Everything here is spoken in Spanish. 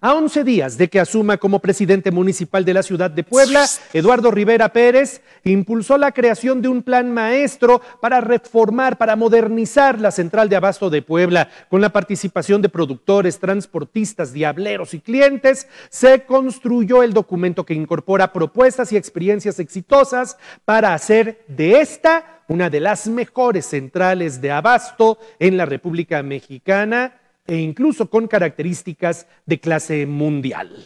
A 11 días de que asuma como presidente municipal de la ciudad de Puebla, Eduardo Rivera Pérez impulsó la creación de un plan maestro para reformar, para modernizar la central de abasto de Puebla. Con la participación de productores, transportistas, diableros y clientes, se construyó el documento que incorpora propuestas y experiencias exitosas para hacer de esta una de las mejores centrales de abasto en la República Mexicana e incluso con características de clase mundial.